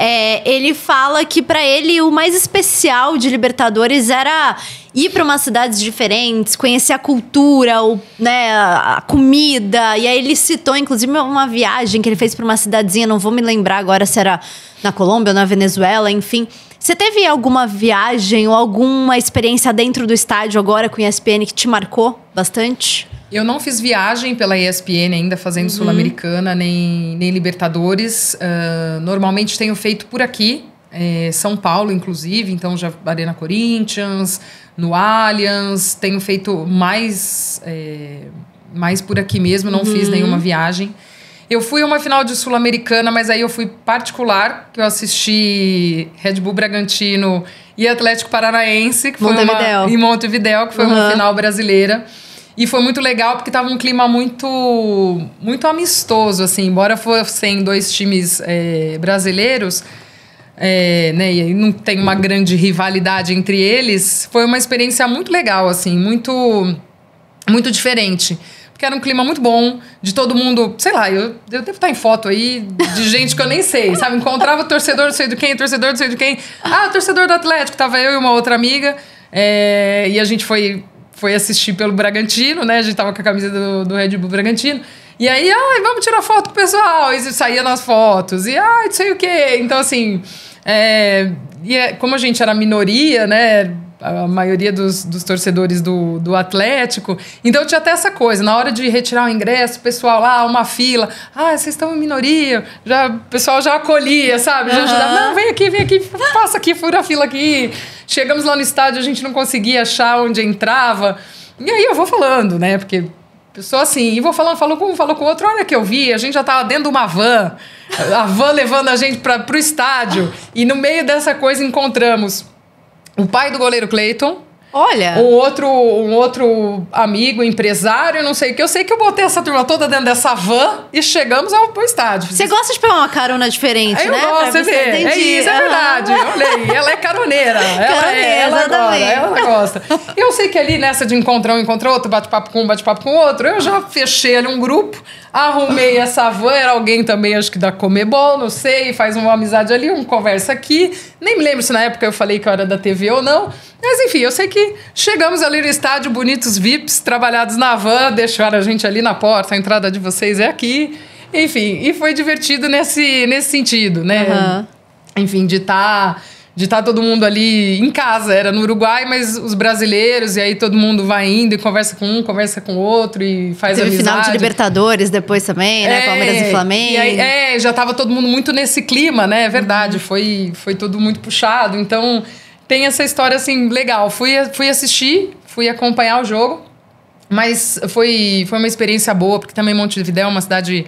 É, ele fala que para ele o mais especial de Libertadores era ir para umas cidades diferentes, conhecer a cultura, o, né, a comida. E aí ele citou, inclusive, uma viagem que ele fez para uma cidadezinha, não vou me lembrar agora se era na Colômbia ou na Venezuela, enfim você teve alguma viagem ou alguma experiência dentro do estádio agora com a ESPN que te marcou bastante? Eu não fiz viagem pela ESPN ainda, fazendo uhum. Sul-Americana, nem, nem Libertadores. Uh, normalmente tenho feito por aqui, é, São Paulo, inclusive, então já Arena Corinthians, no Allianz, tenho feito mais, é, mais por aqui mesmo, não uhum. fiz nenhuma viagem. Eu fui a uma final de Sul-Americana, mas aí eu fui particular, que eu assisti Red Bull Bragantino e Atlético Paranaense, que foi Montevideo. uma em Montevideo, que foi uhum. uma final brasileira. E foi muito legal porque tava um clima muito muito amistoso, assim, embora fossem dois times é, brasileiros, é, né, e não tem uma grande rivalidade entre eles, foi uma experiência muito legal, assim, muito muito diferente que era um clima muito bom, de todo mundo, sei lá, eu, eu devo estar em foto aí de (laughs) gente que eu nem sei, sabe? Encontrava torcedor não sei de quem, torcedor não sei de quem. Ah, torcedor do Atlético, tava eu e uma outra amiga. É, e a gente foi, foi assistir pelo Bragantino, né? A gente tava com a camisa do, do Red Bull Bragantino. E aí, ai, vamos tirar foto com o pessoal. E saía nas fotos. E ai, não sei o quê. Então, assim. É, e é, como a gente era minoria, né? a maioria dos, dos torcedores do, do Atlético. Então tinha até essa coisa, na hora de retirar o ingresso, o pessoal lá, ah, uma fila, ah, vocês estão em minoria, já, o pessoal já acolhia, sabe? Já ajudava, uhum. não, vem aqui, vem aqui, passa aqui, fura a fila aqui. Chegamos lá no estádio, a gente não conseguia achar onde entrava. E aí eu vou falando, né? Porque pessoa assim, e vou falando, falou com um, falou com o outro, olha que eu vi, a gente já tava dentro de uma van, a van levando a gente para pro estádio, e no meio dessa coisa encontramos o pai do goleiro Cleiton Olha. Um outro, um outro amigo, empresário, não sei o que. Eu sei que eu botei essa turma toda dentro dessa van e chegamos ao, estádio. Você gosta de pegar uma carona diferente, eu né? gosto, você vê. É isso, uhum. é verdade. Olha ela é caroneira. caroneira ela é, ela agora, ela gosta. Eu sei que ali nessa de encontrar um, encontra outro, bate-papo com um, bate-papo com outro, eu já fechei ali um grupo, arrumei essa van, era alguém também, acho que da Comebol, não sei, faz uma amizade ali, um conversa aqui. Nem me lembro se na época eu falei que era da TV ou não. Mas enfim, eu sei que que chegamos ali no estádio, bonitos VIPs, trabalhados na van, deixaram a gente ali na porta, a entrada de vocês é aqui. Enfim, e foi divertido nesse, nesse sentido, né? Uhum. Enfim, de estar. Tá, de tá todo mundo ali em casa, era no Uruguai, mas os brasileiros, e aí todo mundo vai indo e conversa com um, conversa com o outro e faz Teve amizade. final de Libertadores depois também, né? É, Palmeiras e Flamengo. E aí, é, já tava todo mundo muito nesse clima, né? É verdade, uhum. foi, foi tudo muito puxado. Então, tem essa história assim legal. Fui, fui assistir, fui acompanhar o jogo, mas foi, foi uma experiência boa, porque também Montevidéu é uma cidade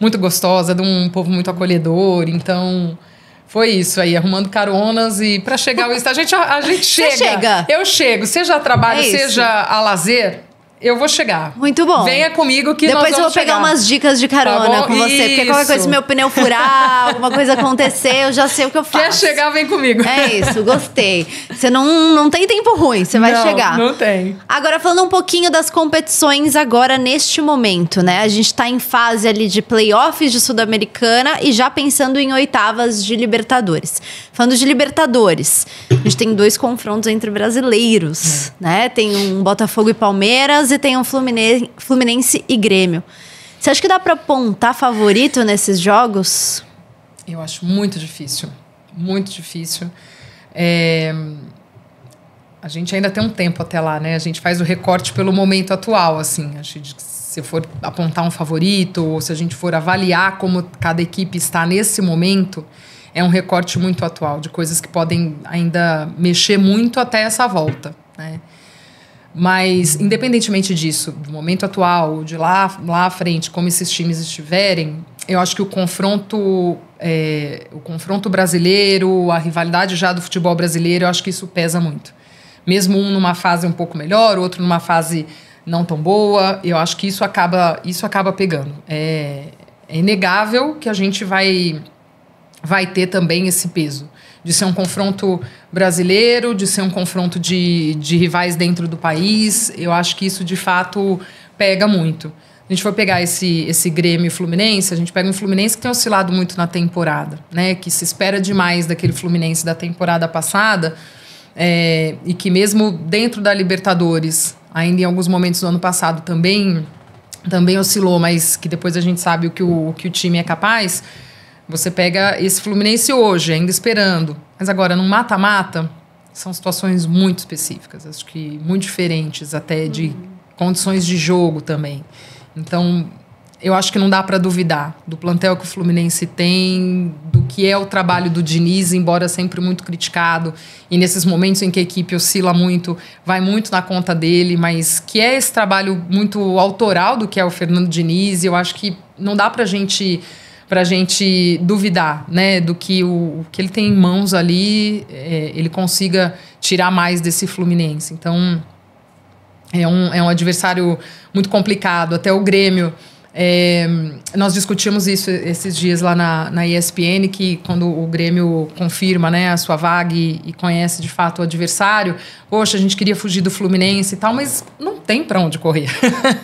muito gostosa, de um povo muito acolhedor, então. Foi isso aí, arrumando caronas e para chegar ao (laughs) estádio, a gente, a, gente chega. chega. Eu chego, seja a trabalho, é seja a lazer, eu vou chegar. Muito bom. Venha comigo que Depois nós vamos eu vou chegar. pegar umas dicas de tá carona tá com você. Isso. Porque qualquer coisa, se meu pneu furar, (laughs) alguma coisa acontecer, eu já sei o que eu faço. Quer chegar, vem comigo. É isso, gostei. Você não, não tem tempo ruim, você vai não, chegar. Não tem. Agora, falando um pouquinho das competições agora neste momento, né? A gente tá em fase ali de playoffs de Sudamericana e já pensando em oitavas de Libertadores. Falando de Libertadores, a gente tem dois confrontos entre brasileiros, é. né? Tem um Botafogo e Palmeiras e tem um Fluminense, Fluminense e Grêmio. Você acha que dá para apontar favorito nesses jogos? Eu acho muito difícil. Muito difícil. É... A gente ainda tem um tempo até lá, né? A gente faz o recorte pelo momento atual, assim. Acho que se for apontar um favorito, ou se a gente for avaliar como cada equipe está nesse momento, é um recorte muito atual, de coisas que podem ainda mexer muito até essa volta, né? Mas, independentemente disso, do momento atual, de lá, lá à frente, como esses times estiverem, eu acho que o confronto, é, o confronto brasileiro, a rivalidade já do futebol brasileiro, eu acho que isso pesa muito. Mesmo um numa fase um pouco melhor, outro numa fase não tão boa, eu acho que isso acaba, isso acaba pegando. É, é inegável que a gente vai, vai ter também esse peso de ser um confronto brasileiro, de ser um confronto de, de rivais dentro do país. Eu acho que isso de fato pega muito. A gente for pegar esse, esse Grêmio Fluminense, a gente pega um Fluminense que tem oscilado muito na temporada, né? Que se espera demais daquele Fluminense da temporada passada. É, e que mesmo dentro da Libertadores, ainda em alguns momentos do ano passado também, também oscilou, mas que depois a gente sabe o que o, o que o time é capaz. Você pega esse Fluminense hoje, ainda esperando. Mas agora, num mata-mata, são situações muito específicas. Acho que muito diferentes até de uhum. condições de jogo também. Então, eu acho que não dá para duvidar do plantel que o Fluminense tem, do que é o trabalho do Diniz, embora sempre muito criticado. E nesses momentos em que a equipe oscila muito, vai muito na conta dele, mas que é esse trabalho muito autoral do que é o Fernando Diniz. E eu acho que não dá para a gente para a gente duvidar, né, do que o, que ele tem em mãos ali, é, ele consiga tirar mais desse Fluminense. Então é um, é um adversário muito complicado. Até o Grêmio é, nós discutimos isso esses dias lá na, na ESPN, que quando o Grêmio confirma né, a sua vaga e, e conhece de fato o adversário, poxa, a gente queria fugir do Fluminense e tal, mas não tem para onde correr.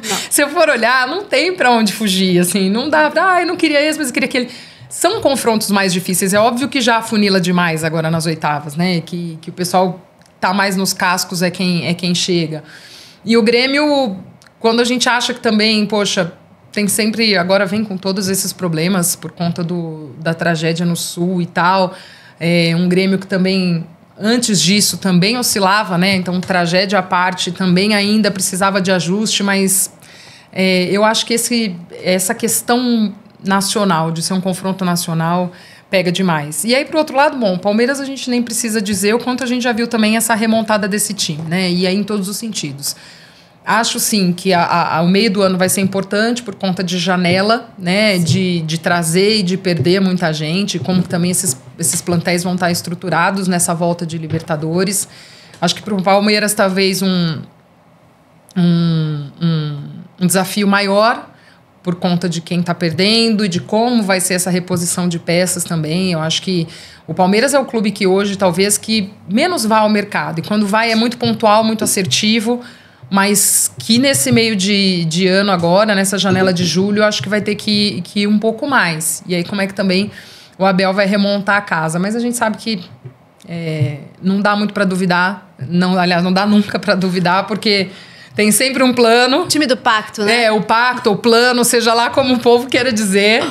(laughs) Se eu for olhar, não tem para onde fugir, assim, não dá pra, ah, eu não queria esse, mas eu queria aquele. São confrontos mais difíceis, é óbvio que já funila demais agora nas oitavas, né, que, que o pessoal tá mais nos cascos é quem, é quem chega. E o Grêmio, quando a gente acha que também, poxa, tem sempre. Agora vem com todos esses problemas por conta do, da tragédia no Sul e tal. É um Grêmio que também antes disso também oscilava, né? Então, tragédia à parte, também ainda precisava de ajuste, mas é, eu acho que esse, essa questão nacional, de ser um confronto nacional, pega demais. E aí, o outro lado, bom, Palmeiras a gente nem precisa dizer o quanto a gente já viu também essa remontada desse time, né? E aí em todos os sentidos. Acho sim que a, a, o meio do ano vai ser importante por conta de janela, né? De, de trazer e de perder muita gente, como também esses, esses plantéis vão estar estruturados nessa volta de Libertadores. Acho que para o Palmeiras talvez um, um, um, um desafio maior por conta de quem está perdendo e de como vai ser essa reposição de peças também. Eu acho que o Palmeiras é o clube que hoje talvez que menos vá ao mercado e quando vai é muito pontual, muito assertivo mas que nesse meio de, de ano agora, nessa janela de julho, acho que vai ter que, que ir um pouco mais. E aí, como é que também o Abel vai remontar a casa? Mas a gente sabe que é, não dá muito para duvidar, não, aliás, não dá nunca para duvidar, porque tem sempre um plano. O time do pacto, né? É, o pacto, o plano, seja lá como o povo queira dizer.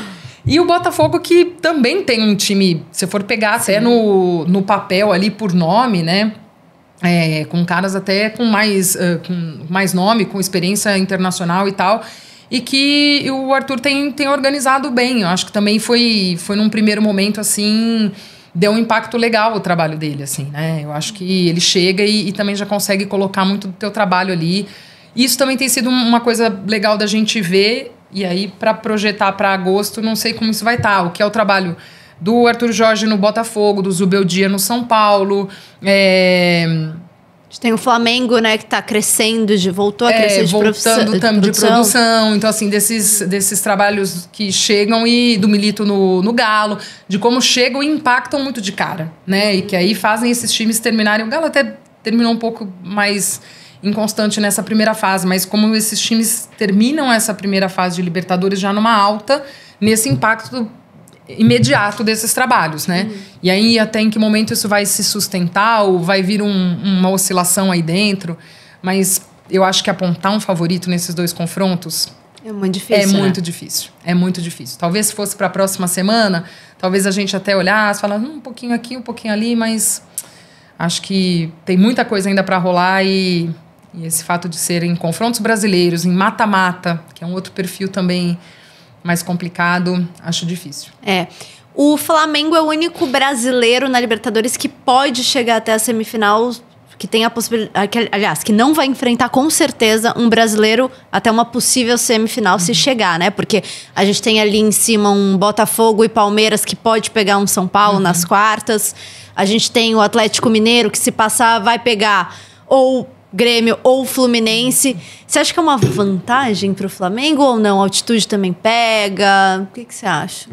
E o Botafogo que também tem um time, se for pegar até no, no papel ali por nome, né? é, com caras até com mais, uh, com mais nome, com experiência internacional e tal. E que o Arthur tem, tem organizado bem. Eu acho que também foi, foi num primeiro momento assim. Deu um impacto legal o trabalho dele, assim, né? Eu acho que ele chega e, e também já consegue colocar muito do teu trabalho ali. Isso também tem sido uma coisa legal da gente ver. E aí, para projetar para agosto, não sei como isso vai estar. Tá, o que é o trabalho do Arthur Jorge no Botafogo, do Zubeldia no São Paulo. É... Tem o Flamengo, né, que está crescendo, de, voltou a é, crescer é, de, voltando de, produção. de produção. Então, assim, desses, desses trabalhos que chegam e do Milito no, no Galo, de como chegam e impactam muito de cara, né? E que aí fazem esses times terminarem. O Galo até terminou um pouco mais inconstante nessa primeira fase, mas como esses times terminam essa primeira fase de Libertadores já numa alta, nesse impacto imediato desses trabalhos, né? Uhum. E aí até em que momento isso vai se sustentar ou vai vir um, uma oscilação aí dentro. Mas eu acho que apontar um favorito nesses dois confrontos é muito difícil. É né? muito difícil. É muito difícil. Talvez se fosse para a próxima semana, talvez a gente até olhasse, falar hum, um pouquinho aqui, um pouquinho ali, mas acho que tem muita coisa ainda para rolar e, e esse fato de serem confrontos brasileiros em mata-mata, que é um outro perfil também mais complicado, acho difícil. É. O Flamengo é o único brasileiro na Libertadores que pode chegar até a semifinal, que tem a possibilidade. aliás, que não vai enfrentar com certeza um brasileiro até uma possível semifinal uhum. se chegar, né? Porque a gente tem ali em cima um Botafogo e Palmeiras que pode pegar um São Paulo uhum. nas quartas. A gente tem o Atlético Mineiro que, se passar, vai pegar ou Grêmio ou Fluminense. Você acha que é uma vantagem para o Flamengo ou não? A altitude também pega? O que, que você acha?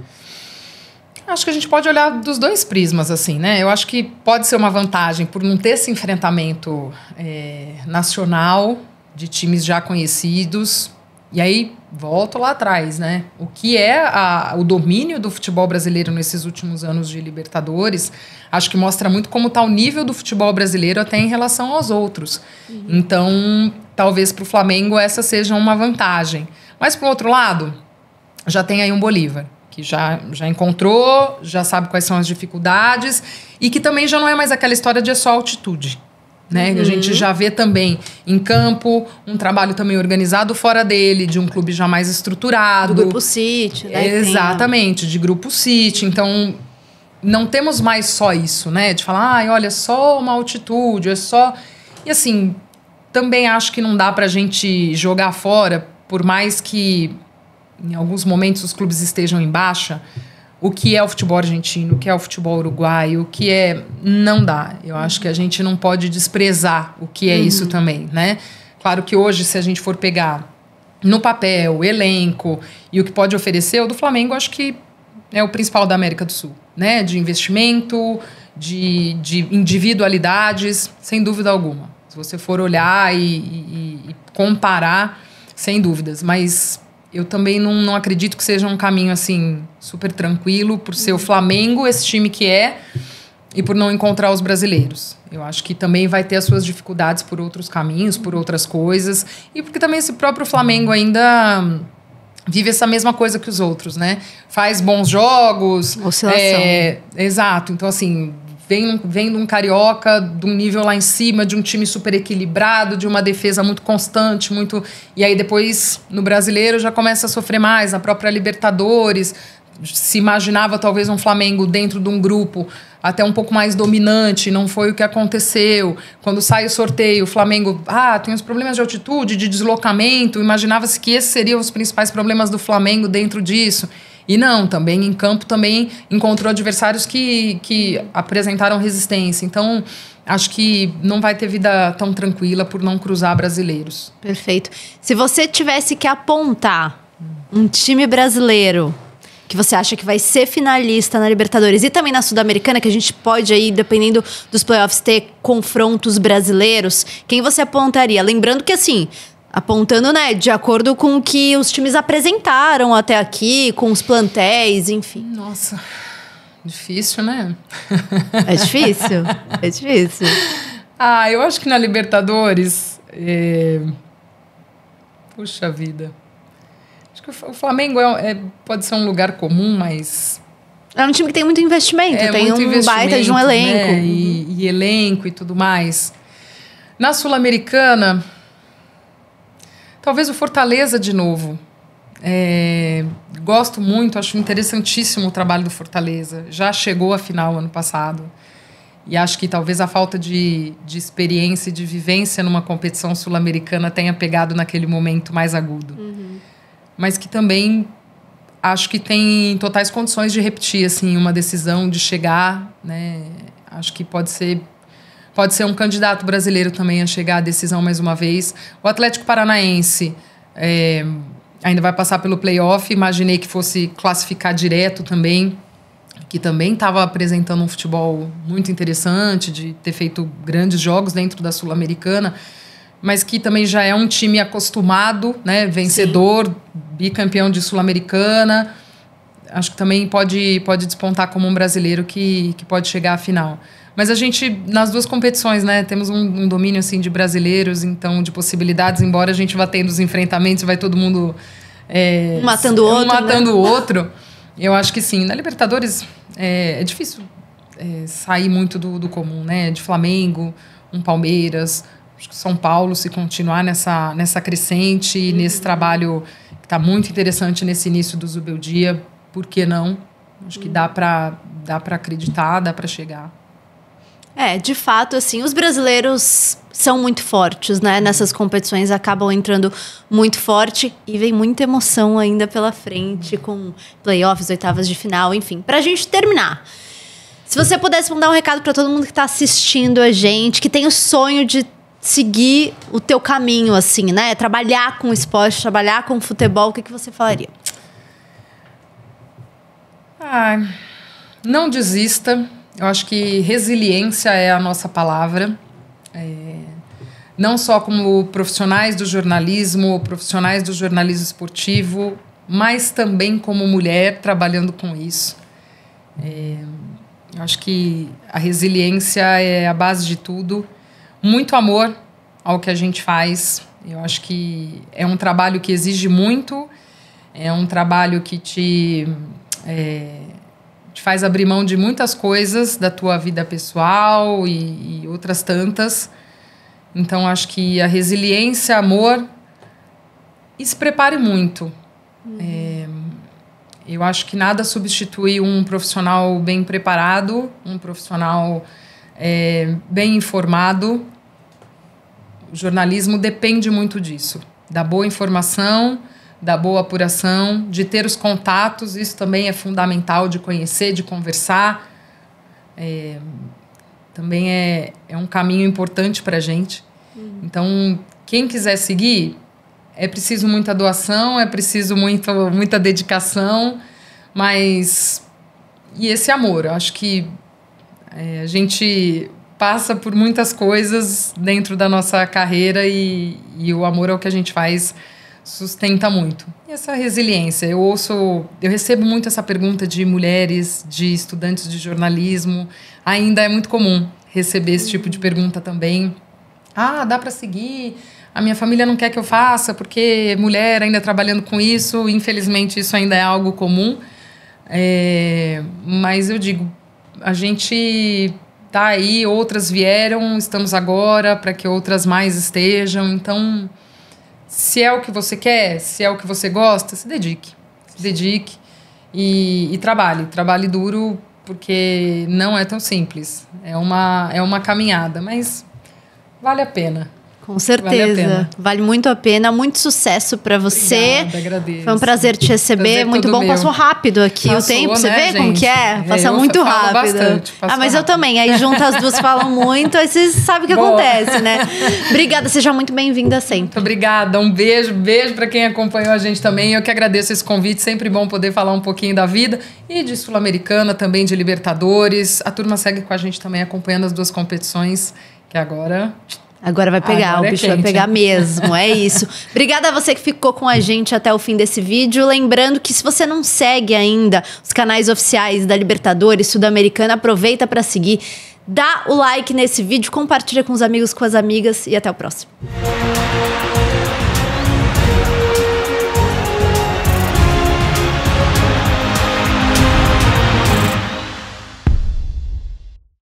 Acho que a gente pode olhar dos dois prismas, assim, né? Eu acho que pode ser uma vantagem por não ter esse enfrentamento é, nacional de times já conhecidos, e aí, volto lá atrás, né? O que é a, o domínio do futebol brasileiro nesses últimos anos de Libertadores, acho que mostra muito como está o nível do futebol brasileiro até em relação aos outros. Uhum. Então, talvez para o Flamengo essa seja uma vantagem. Mas, por outro lado, já tem aí um Bolívar, que já, já encontrou, já sabe quais são as dificuldades e que também já não é mais aquela história de é só altitude. Né? Uhum. A gente uhum. já vê também em campo um trabalho também organizado fora dele, de um clube já mais estruturado. Do grupo City, né? Exatamente, de grupo City. Então, não temos mais só isso, né? De falar, ai, ah, olha, é só uma altitude, é só. E assim, também acho que não dá pra gente jogar fora, por mais que em alguns momentos os clubes estejam em baixa o que é o futebol argentino, o que é o futebol uruguaio, o que é. Não dá. Eu acho que a gente não pode desprezar o que é uhum. isso também, né? Claro que hoje, se a gente for pegar no papel, elenco e o que pode oferecer, o do Flamengo acho que é o principal da América do Sul, né? De investimento, de, de individualidades, sem dúvida alguma. Se você for olhar e, e, e comparar, sem dúvidas. Mas eu também não, não acredito que seja um caminho assim super tranquilo por ser o Flamengo, esse time que é, e por não encontrar os brasileiros. Eu acho que também vai ter as suas dificuldades por outros caminhos, por outras coisas, e porque também esse próprio Flamengo ainda vive essa mesma coisa que os outros, né? Faz bons jogos. Oscilação. É, exato. Então, assim, vem, vem de um carioca de um nível lá em cima, de um time super equilibrado, de uma defesa muito constante, muito. E aí depois, no brasileiro, já começa a sofrer mais, a própria Libertadores. Se imaginava talvez um Flamengo dentro de um grupo até um pouco mais dominante, não foi o que aconteceu. Quando sai o sorteio, o Flamengo, ah, tem os problemas de altitude, de deslocamento, imaginava-se que esses seriam os principais problemas do Flamengo dentro disso. E não, também em campo também encontrou adversários que, que apresentaram resistência. Então, acho que não vai ter vida tão tranquila por não cruzar brasileiros. Perfeito. Se você tivesse que apontar um time brasileiro que você acha que vai ser finalista na Libertadores e também na Sul-Americana, que a gente pode aí, dependendo dos playoffs, ter confrontos brasileiros, quem você apontaria? Lembrando que assim, apontando, né, de acordo com o que os times apresentaram até aqui, com os plantéis, enfim. Nossa, difícil, né? É difícil, é difícil. Ah, eu acho que na Libertadores, é... puxa vida, acho que o Flamengo é, é, pode ser um lugar comum, mas é um time que tem muito investimento, é, tem muito um baita de um né? elenco né? e, e elenco e tudo mais. Na Sul-Americana Talvez o Fortaleza de novo. É, gosto muito, acho interessantíssimo o trabalho do Fortaleza. Já chegou à final ano passado. E acho que talvez a falta de, de experiência e de vivência numa competição sul-americana tenha pegado naquele momento mais agudo. Uhum. Mas que também acho que tem totais condições de repetir assim uma decisão de chegar, né? Acho que pode ser Pode ser um candidato brasileiro também a chegar à decisão mais uma vez. O Atlético Paranaense é, ainda vai passar pelo playoff. Imaginei que fosse classificar direto também, que também estava apresentando um futebol muito interessante, de ter feito grandes jogos dentro da Sul-Americana, mas que também já é um time acostumado, né? Vencedor, Sim. bicampeão de Sul-Americana. Acho que também pode, pode despontar como um brasileiro que, que pode chegar à final. Mas a gente, nas duas competições, né, temos um, um, domínio assim de brasileiros, então de possibilidades, embora a gente vá tendo os enfrentamentos, vai todo mundo é, matando o outro, um né? matando né? o outro. Eu acho que sim. Na Libertadores é, é difícil é, sair muito do, do comum, né? De Flamengo, um Palmeiras, São Paulo, se continuar nessa, nessa crescente, uhum. nesse trabalho que está muito interessante nesse início do Zubeldia, por que não? Acho que uhum. dá para dá para acreditar, dá para chegar. É, de fato, assim, os brasileiros são muito fortes, né? Nessas competições acabam entrando muito forte e vem muita emoção ainda pela frente com playoffs, oitavas de final, enfim. Pra gente terminar, se você pudesse mandar um recado para todo mundo que tá assistindo a gente, que tem o sonho de seguir o teu caminho, assim, né? Trabalhar com esporte, trabalhar com futebol, o que, que você falaria? Ah, não desista eu acho que resiliência é a nossa palavra. É, não só como profissionais do jornalismo, profissionais do jornalismo esportivo, mas também como mulher trabalhando com isso. É, eu acho que a resiliência é a base de tudo. Muito amor ao que a gente faz. Eu acho que é um trabalho que exige muito, é um trabalho que te é, te faz abrir mão de muitas coisas da tua vida pessoal e, e outras tantas. Então, acho que a resiliência, amor, e se prepare muito. Uhum. É, eu acho que nada substitui um profissional bem preparado, um profissional é, bem informado. O jornalismo depende muito disso da boa informação da boa apuração, de ter os contatos, isso também é fundamental, de conhecer, de conversar. É, também é, é um caminho importante para a gente. Uhum. Então, quem quiser seguir, é preciso muita doação, é preciso muito, muita dedicação, mas. E esse amor, eu acho que é, a gente passa por muitas coisas dentro da nossa carreira e, e o amor é o que a gente faz sustenta muito. E essa resiliência, eu ouço, eu recebo muito essa pergunta de mulheres, de estudantes de jornalismo, ainda é muito comum receber esse tipo de pergunta também. Ah, dá para seguir? A minha família não quer que eu faça porque mulher ainda trabalhando com isso, infelizmente isso ainda é algo comum. É, mas eu digo, a gente tá aí, outras vieram, estamos agora para que outras mais estejam, então se é o que você quer, se é o que você gosta, se dedique. Se dedique e, e trabalhe. Trabalhe duro, porque não é tão simples. É uma, é uma caminhada, mas vale a pena. Com certeza. Vale, vale, muito a pena. Muito sucesso para você. Obrigada, agradeço. Foi um prazer te receber. Prazer é muito bom. Meu. Passou rápido aqui Passou, o tempo. Né, você vê gente? como que é? é? Passa eu muito rápido. Bastante, ah, mas rápido. eu também. Aí junto as duas falam muito. Aí vocês sabem o que Boa. acontece, né? Obrigada. Seja muito bem-vinda sempre. Muito obrigada. Um beijo. Beijo para quem acompanhou a gente também. Eu que agradeço esse convite. Sempre bom poder falar um pouquinho da vida e de Sul-Americana, também de Libertadores. A turma segue com a gente também acompanhando as duas competições. Que agora Agora vai pegar, Agora o é bicho quente, vai pegar né? mesmo, é (laughs) isso. Obrigada a você que ficou com a gente até o fim desse vídeo. Lembrando que se você não segue ainda os canais oficiais da Libertadores, Sudamericana, aproveita para seguir. Dá o like nesse vídeo, compartilha com os amigos, com as amigas e até o próximo.